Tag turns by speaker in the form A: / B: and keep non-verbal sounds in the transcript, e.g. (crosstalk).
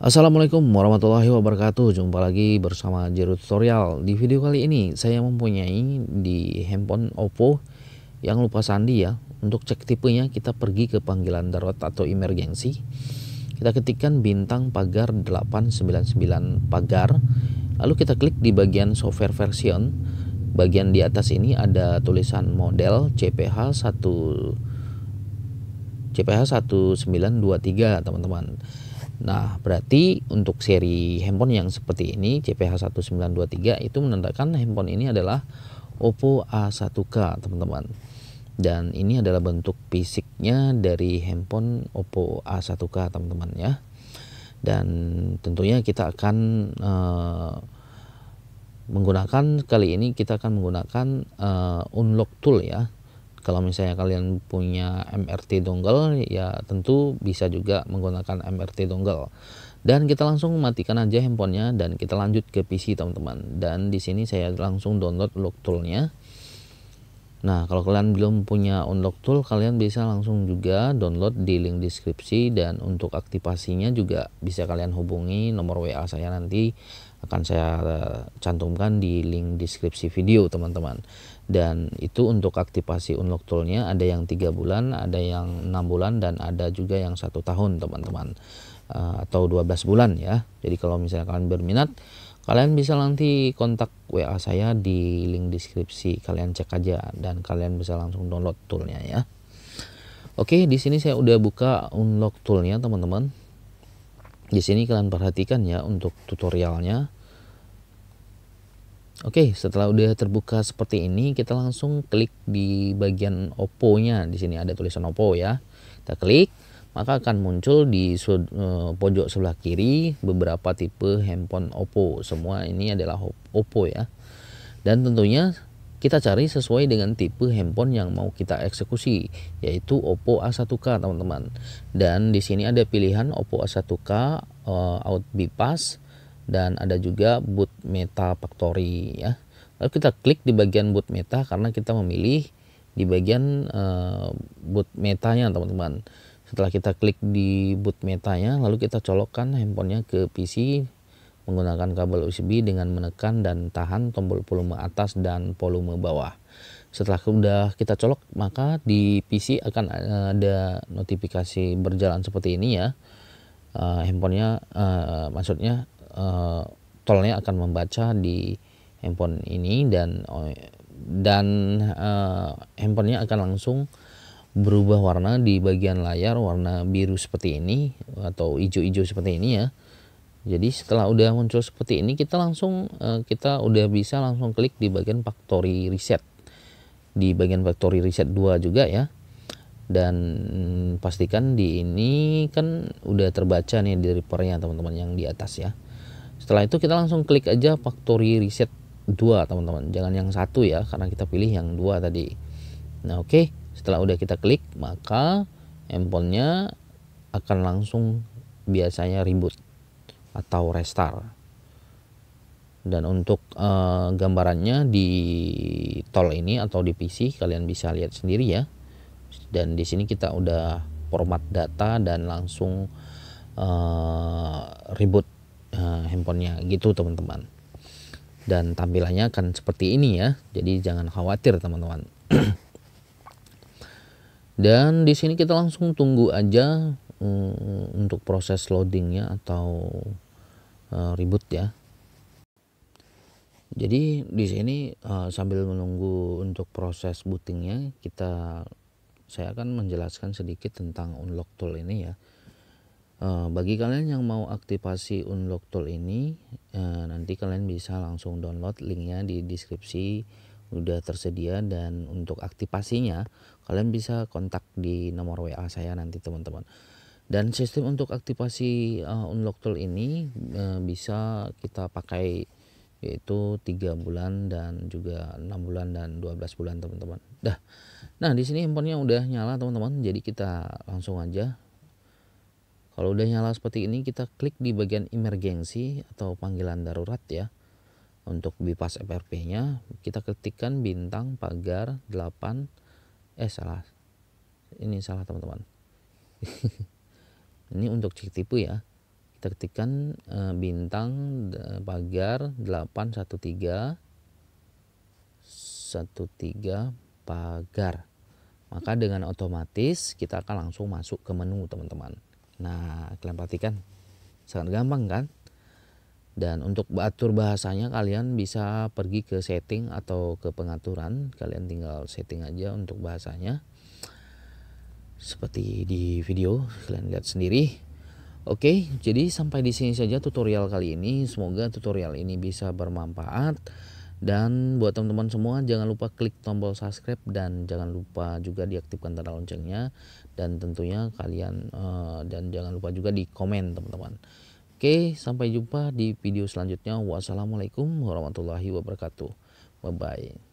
A: Assalamualaikum warahmatullahi wabarakatuh Jumpa lagi bersama Jero Tutorial Di video kali ini saya mempunyai di handphone Oppo Yang lupa sandi ya Untuk cek tipenya kita pergi ke panggilan darurat atau emergency kita ketikkan bintang pagar 899 pagar. Lalu kita klik di bagian software version. Bagian di atas ini ada tulisan model CPH 1 CPH 1923, teman-teman. Nah, berarti untuk seri handphone yang seperti ini CPH 1923 itu menandakan handphone ini adalah Oppo A1K, teman-teman dan ini adalah bentuk fisiknya dari handphone Oppo A1K teman-teman ya dan tentunya kita akan uh, menggunakan kali ini kita akan menggunakan uh, unlock tool ya kalau misalnya kalian punya MRT dongle ya tentu bisa juga menggunakan MRT dongle dan kita langsung matikan aja handphonenya dan kita lanjut ke PC teman-teman dan di sini saya langsung download lock toolnya nya Nah, kalau kalian belum punya unlock tool, kalian bisa langsung juga download di link deskripsi dan untuk aktivasinya juga bisa kalian hubungi nomor WA saya nanti akan saya eh, cantumkan di link deskripsi video, teman-teman. Dan itu untuk aktivasi unlock toolnya ada yang tiga bulan, ada yang enam bulan dan ada juga yang satu tahun, teman-teman. Eh, atau 12 bulan ya. Jadi kalau misalnya kalian berminat Kalian bisa nanti kontak WA saya di link deskripsi. Kalian cek aja dan kalian bisa langsung download toolnya ya. Oke, di sini saya udah buka unlock toolnya teman-teman. Di sini kalian perhatikan ya untuk tutorialnya. Oke, setelah udah terbuka seperti ini, kita langsung klik di bagian Oppo-nya. Di sini ada tulisan Oppo ya. Kita klik maka akan muncul di sud, eh, pojok sebelah kiri beberapa tipe handphone Oppo. Semua ini adalah Oppo ya. Dan tentunya kita cari sesuai dengan tipe handphone yang mau kita eksekusi, yaitu Oppo A1K teman-teman. Dan di sini ada pilihan Oppo A1K eh, out bypass dan ada juga boot meta factory ya. Lalu kita klik di bagian boot meta karena kita memilih di bagian uh, boot metanya teman-teman setelah kita klik di boot metanya lalu kita colokkan handphonenya ke PC menggunakan kabel USB dengan menekan dan tahan tombol volume atas dan volume bawah. Setelah sudah kita colok, maka di PC akan ada notifikasi berjalan seperti ini ya. Eh, handphonenya, eh, maksudnya uh, tolnya akan membaca di handphone ini dan dan uh, handphonenya akan langsung berubah warna di bagian layar warna biru seperti ini atau hijau-hijau seperti ini ya jadi setelah udah muncul seperti ini kita langsung eh, kita udah bisa langsung klik di bagian factory reset di bagian factory reset 2 juga ya dan mm, pastikan di ini kan udah terbaca nih di repernya teman-teman yang di atas ya setelah itu kita langsung klik aja factory reset 2 teman-teman jangan yang satu ya karena kita pilih yang dua tadi nah oke okay setelah udah kita klik maka handphonenya akan langsung biasanya reboot atau restart dan untuk uh, gambarannya di tol ini atau di PC kalian bisa lihat sendiri ya dan di sini kita udah format data dan langsung uh, reboot uh, handphonenya gitu teman-teman dan tampilannya akan seperti ini ya jadi jangan khawatir teman-teman dan di sini kita langsung tunggu aja eh, untuk proses loadingnya atau uh, reboot ya. Jadi di sini eh, sambil menunggu untuk proses bootingnya kita saya akan menjelaskan sedikit tentang unlock tool ini ya. bagi kalian yang mau aktivasi unlock tool ini nanti kalian bisa langsung download linknya di deskripsi sudah tersedia dan untuk aktivasinya kalian bisa kontak di nomor WA saya nanti teman-teman. Dan sistem untuk aktivasi uh, unlock tool ini uh, bisa kita pakai yaitu tiga bulan dan juga enam bulan dan 12 bulan teman-teman. Dah. Nah, di sini handphonenya udah nyala teman-teman. Jadi kita langsung aja kalau udah nyala seperti ini kita klik di bagian emergency atau panggilan darurat ya untuk bypass FRP nya kita ketikkan bintang pagar 8 eh salah ini salah teman-teman (laughs) ini untuk cek tipu ya kita ketikkan e, bintang e, pagar 813 13 pagar maka dengan otomatis kita akan langsung masuk ke menu teman-teman nah kalian perhatikan sangat gampang kan dan untuk atur bahasanya kalian bisa pergi ke setting atau ke pengaturan. Kalian tinggal setting aja untuk bahasanya. Seperti di video kalian lihat sendiri. Oke, jadi sampai di sini saja tutorial kali ini. Semoga tutorial ini bisa bermanfaat. Dan buat teman-teman semua jangan lupa klik tombol subscribe dan jangan lupa juga diaktifkan tanda loncengnya dan tentunya kalian uh, dan jangan lupa juga di komen teman-teman. Oke, sampai jumpa di video selanjutnya. Wassalamualaikum warahmatullahi wabarakatuh. Bye bye.